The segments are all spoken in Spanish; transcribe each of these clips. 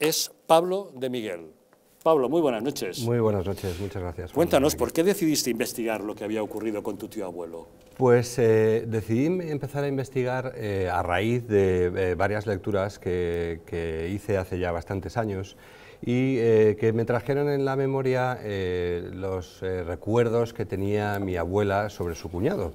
es Pablo de Miguel. Pablo, muy buenas noches. Muy buenas noches, muchas gracias. Cuéntanos, ¿por qué decidiste investigar lo que había ocurrido con tu tío abuelo? Pues eh, decidí em-, empezar a investigar eh, a raíz de eh, varias lecturas que, hice hace ya bastantes años y que me trajeron en la memoria los recuerdos que tenía mi abuela sobre su cuñado.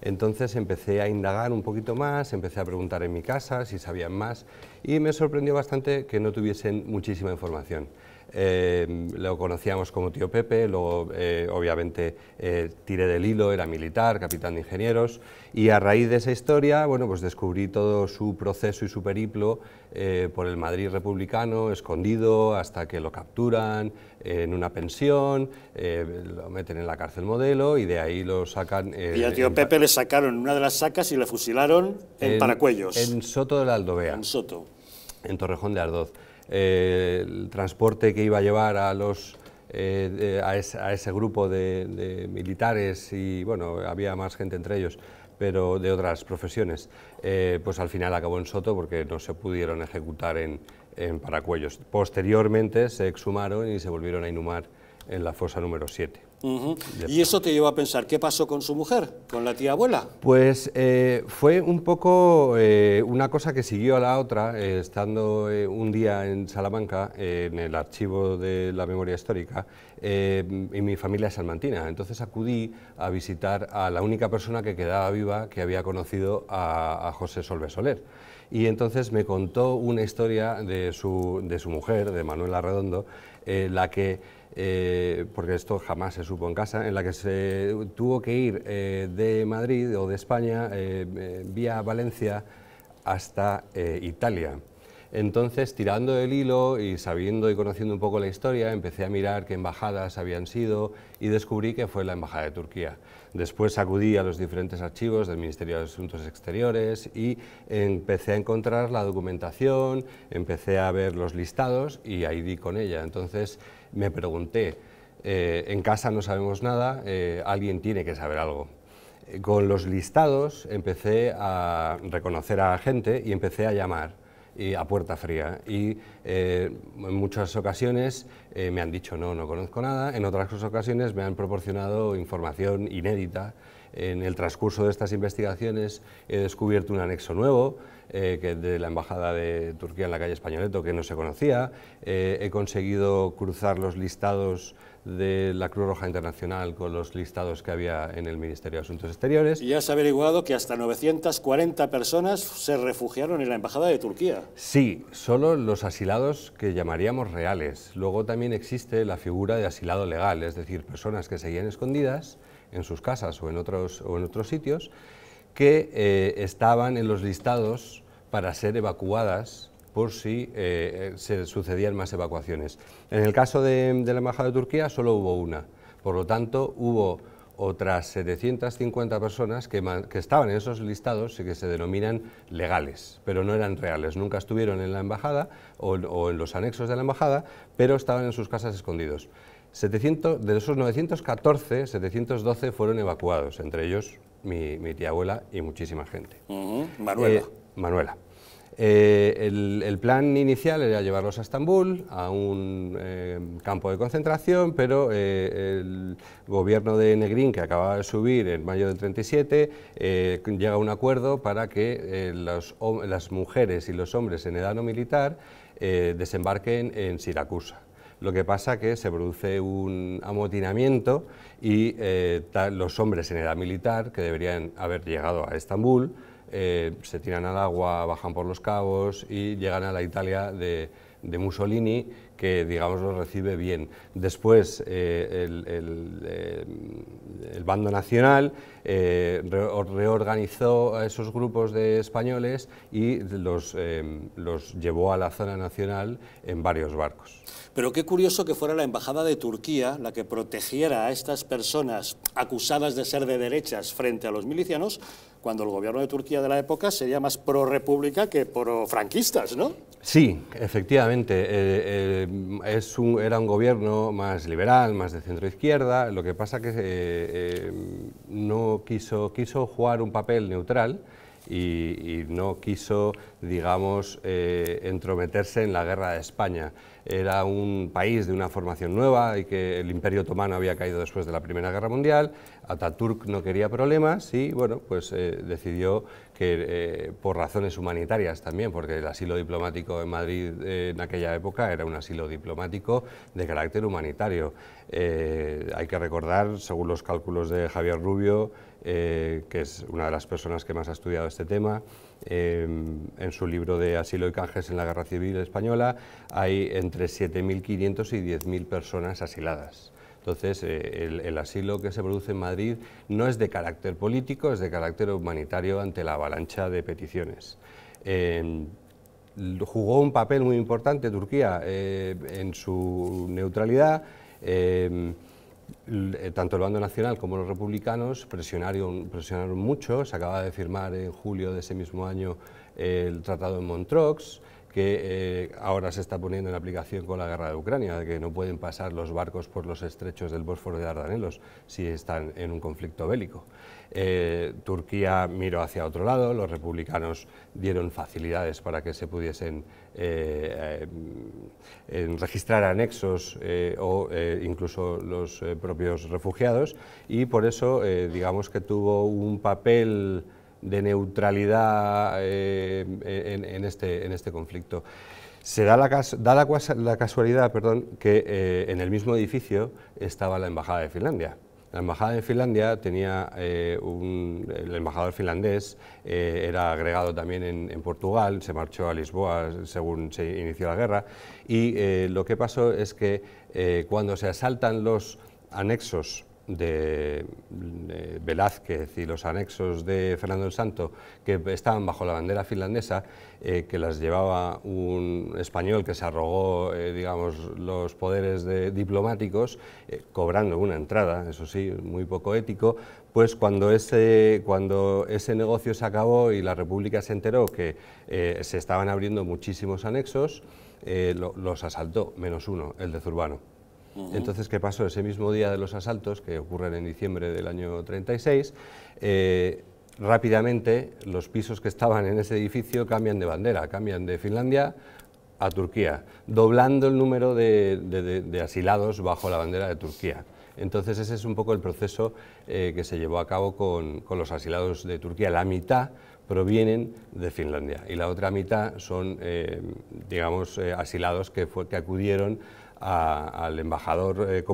Entonces empecé a indagar un poquito más, empecé a preguntar en mi casa si sabían más y me sorprendió bastante que no tuviesen muchísima información. Eh, lo conocíamos como tío Pepe, luego eh, obviamente eh, tiré del hilo, era militar, capitán de ingenieros, y a raíz de esa historia, bueno, pues descubrí todo su proceso y su periplo eh, por el Madrid republicano, escondido, hasta que lo capturan en una pensión, lo meten en la cárcel modelo y de ahí lo sacan... y al tío Pepe le sacaron una de las sacas y le fusilaron en, Paracuellos. En Soto de la Aldovea. En Soto. En Torrejón de Ardoz. Eh, el transporte que iba a llevar a los eh, a, ese grupo de, militares y bueno, había más gente entre ellos, pero de otras profesiones, eh, pues al final acabó en Soto porque no se pudieron ejecutar en, en Paracuellos. Posteriormente se exhumaron y se volvieron a inhumar en la fosa número 7. Y eso te lleva a pensar, ¿qué pasó con su mujer, con la tía abuela? Pues eh, fue un poco eh, una cosa que siguió a la otra, eh, estando un día en Salamanca, en el archivo de la memoria histórica, y mi familia salmantina, entonces acudí a visitar a la única persona que quedaba viva que había conocido a, José Solve Soler y entonces me contó una historia de su, de su mujer, de Manuela Redondo, en la que, eh, porque esto jamás se supo en casa, en la que se tuvo que ir eh, de Madrid o de España eh, vía Valencia hasta Italia. Entonces, tirando el hilo y sabiendo y conociendo un poco la historia, empecé a mirar qué embajadas habían sido y descubrí que fue la Embajada de Turquía. Después acudí a los diferentes archivos del Ministerio de Asuntos Exteriores y empecé a encontrar la documentación, empecé a ver los listados y ahí di con ella. Entonces me pregunté, eh, en casa no sabemos nada, eh, alguien tiene que saber algo. Con los listados empecé a reconocer a gente y empecé a llamar y a puerta fría. Y eh, en muchas ocasiones eh, me han dicho no, no conozco nada, en otras ocasiones me han proporcionado información inédita en el transcurso de estas investigaciones he descubierto un anexo nuevo eh, que de la Embajada de Turquía en la calle Españoleto que no se conocía. Eh, he conseguido cruzar los listados de la Cruz Roja Internacional con los listados que había en el Ministerio de Asuntos Exteriores. Y ha averiguado que hasta 940 personas se refugiaron en la Embajada de Turquía. Sí, solo los asilados que llamaríamos reales. Luego también existe la figura de asilado legal, es decir, personas que seguían escondidas en sus casas o en otros, en otros sitios que eh, estaban en los listados para ser evacuadas por si eh, se sucedían más evacuaciones. En el caso de, la Embajada de Turquía solo hubo una, por lo tanto hubo otras 750 personas que, estaban en esos listados y que se denominan legales, pero no eran reales, nunca estuvieron en la embajada o, en los anexos de la embajada, pero estaban en sus casas escondidos. 700, de esos 914, 712 fueron evacuados, entre ellos mi, tía abuela y muchísima gente. Manuela. Eh, Manuela. Eh, el, plan inicial era llevarlos a Estambul, a un eh, campo de concentración, pero el gobierno de Negrín, que acababa de subir en mayo del 37, llega a un acuerdo para que las mujeres y los hombres en edad no militar desembarquen en Siracusa. Lo que pasa que se produce un amotinamiento y eh, los hombres en edad militar, que deberían haber llegado a Estambul, eh, se tiran al agua, bajan por los cabos y llegan a la Italia de Mussolini que digamos lo recibe bien. Después eh, eh, el, bando nacional eh, reorganizó a esos grupos de españoles y los, los llevó a la zona nacional en varios barcos. Pero qué curioso que fuera la Embajada de Turquía la que protegiera a estas personas acusadas de ser de derechas frente a los milicianos cuando el gobierno de Turquía de la época sería más pro-república que pro-franquistas, ¿no? Sí, efectivamente. Eh, eh, era un gobierno más liberal, más de centro-izquierda. Lo que pasa que eh, no quiso, quiso jugar un papel neutral y, no quiso, digamos, eh, entrometerse en la guerra de España. Era un país de una formación nueva y que el Imperio Otomano había caído después de la Primera Guerra Mundial. Ataturk no quería problemas y, bueno, pues eh, decidió que eh, por razones humanitarias también, porque el asilo diplomático en Madrid eh, en aquella época era un asilo diplomático de carácter humanitario. Eh, hay que recordar, según los cálculos de Javier Rubio, que es una de las personas que más ha estudiado este tema, em, en su libro de Asilo y canjes en la Guerra Civil Española, hay entre 7.500 y 10.000 personas asiladas. Entonces, eh, el, asilo que se produce en Madrid no es de carácter político, es de carácter humanitario ante la avalancha de peticiones. Em, jugó un papel muy importante Turquía eh, en su neutralidad em, eh, tanto el bando nacional como los republicanos presionaron, mucho, se acaba de firmar en julio de ese mismo año el Tratado de Montreux, que eh, ahora se está poniendo en aplicación con la guerra de Ucrania, de que no pueden pasar los barcos por los estrechos del Bósforo de Dardanelos si están en un conflicto bélico. Eh, Turquía miró hacia otro lado, los republicanos dieron facilidades para que se pudiesen eh, registrar anexos o incluso los propios refugiados y por eso digamos que tuvo un papel de neutralidad eh, en, este, en este conflicto. Se da la, la, casualidad perdón, que eh, en el mismo edificio estaba la Embajada de Finlandia. La embajada de Finlandia tenía eh, un, el embajador finlandés era agregado también en, Portugal, se marchó a Lisboa según se inició la guerra y lo que pasó es que cuando se asaltan los anexos de Velázquez y los anexos de Fernando el Santo, que estaban bajo la bandera finlandesa, eh, que las llevaba un español que se arrogó, eh, digamos, los poderes de, diplomáticos, eh, cobrando una entrada, eso sí, muy poco ético, pues cuando ese, cuando ese negocio se acabó y la República se enteró que se estaban abriendo muchísimos anexos, los asaltó, menos uno, el de Zurbano. Entonces, ¿qué pasó? Ese mismo día de los asaltos, que ocurren en diciembre del año 36, eh, rápidamente los pisos que estaban en ese edificio cambian de bandera, cambian de Finlandia a Turquía, doblando el número de, asilados bajo la bandera de Turquía. Entonces ese es un poco el proceso eh, que se llevó a cabo con, los asilados de Turquía. La mitad provienen de Finlandia y la otra mitad son, eh, digamos, asilados que, que acudieron al embajador eh,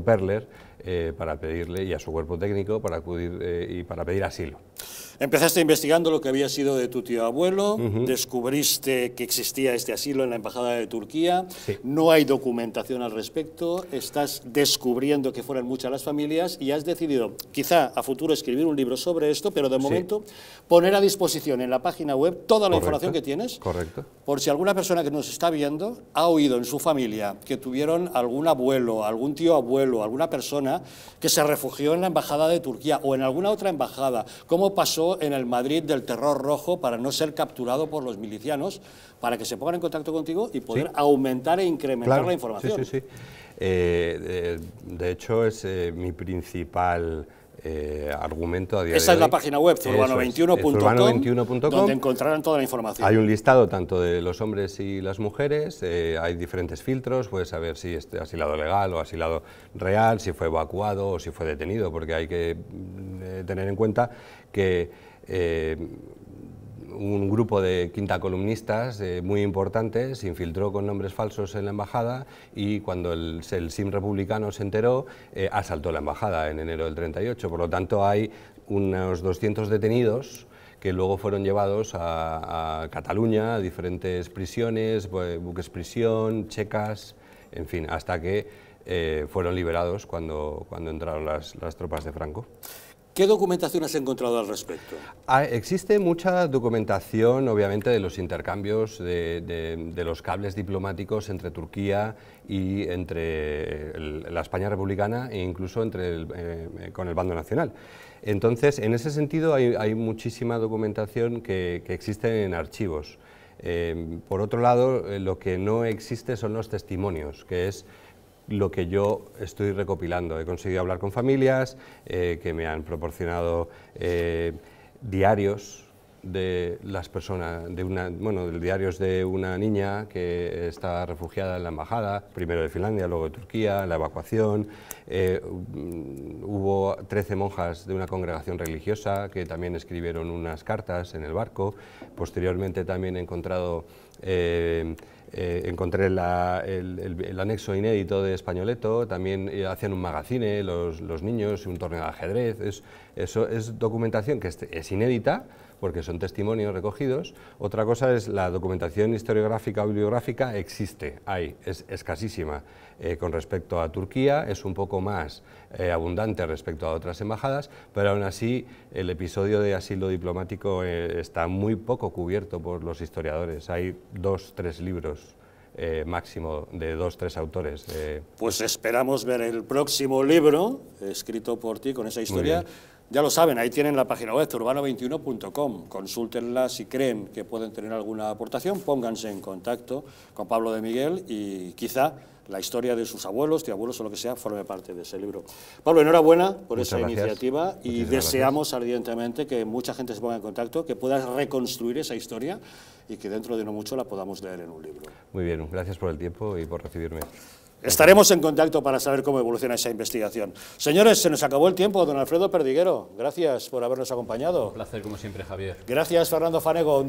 eh, para pedirle y a su cuerpo técnico para acudir eh, y para pedir asilo. Empezaste investigando lo que había sido de tu tío abuelo, descubriste que existía este asilo en la Embajada de Turquía, no hay documentación al respecto, estás descubriendo que fueran muchas las familias y has decidido quizá a futuro escribir un libro sobre esto, pero de momento poner a disposición en la página web toda la información que tienes. Correcto. Por si alguna persona que nos está viendo ha oído en su familia que tuvieron algún abuelo, algún tío abuelo, alguna persona que se refugió en la Embajada de Turquía o en alguna otra embajada, cómo pasó en el Madrid del terror rojo para no ser capturado por los milicianos, para que se pongan en contacto contigo y poder aumentar e incrementar la información. Eh, de, hecho, es eh, mi principal... Eh, argumento a día Esa es la página web, zurbano 21com donde encontrarán toda la información. Hay un listado tanto de los hombres y las mujeres, hay diferentes filtros, puedes saber si es asilado legal o asilado real, si fue evacuado o si fue detenido, porque hay que mm, tener en cuenta que eh, un grupo de quinta columnistas eh, muy importante se infiltró con nombres falsos en la embajada y cuando el, el SIM republicano se enteró, eh, asaltó la embajada en enero del 38. Por lo tanto, hay unos 200 detenidos que luego fueron llevados a, Cataluña, a diferentes prisiones, buques prisión, checas, en fin, hasta que fueron liberados cuando, cuando entraron las tropas de Franco. ¿Qué documentación has encontrado al respecto? Ah, existe mucha documentación, obviamente, de los intercambios de, los cables diplomáticos entre Turquía y entre la España republicana e incluso entre eh, con el bando nacional. Entonces, en ese sentido, hay, muchísima documentación que, existe en archivos. Eh, por otro lado, eh, lo que no existe son los testimonios, que es lo que yo estoy recopilando. He conseguido hablar con familias eh, que me han proporcionado eh, diarios de las personas, de una, bueno, diarios de una niña que estaba refugiada en la embajada, primero de Finlandia, luego de Turquía, la evacuación. Eh, mm, hubo 13 monjas de una congregación religiosa que también escribieron unas cartas en el barco. Posteriormente también he encontrado... Eh, encontré el, anexo inédito de Españoleto, también eh, hacían un magazine los, niños niños, un torneo de ajedrez. Eso es documentación que es inédita, porque son testimonios recogidos. Otra cosa es la documentación historiográfica o bibliográfica existe, hay, es escasísima. Eh, con respecto a Turquía es un poco más eh, abundante respecto a otras embajadas, pero aún así el episodio de asilo diplomático eh, está muy poco cubierto por los historiadores. Hay dos, tres libros máximo de dos, tres autores. Pues esperamos ver el próximo libro escrito por ti con esa historia. Ya lo saben, ahí tienen la página web urbano21.com. Consúltenla si creen que pueden tener alguna aportación, pónganse en contacto con Pablo de Miguel y quizá la historia de sus abuelos, de abuelos o lo que sea, forme parte de ese libro. Pablo, enhorabuena por esa iniciativa y deseamos ardientemente que mucha gente se ponga en contacto, que pueda reconstruir esa historia y que dentro de no mucho la podamos leer en un libro. Muy bien, gracias por el tiempo y por recibirme. Estaremos en contacto para saber cómo evoluciona esa investigación. Señores, se nos acabó el tiempo. Don Alfredo Perdiguero, gracias por habernos acompañado. Un placer, como siempre, Javier. Gracias, Fernando Fanego.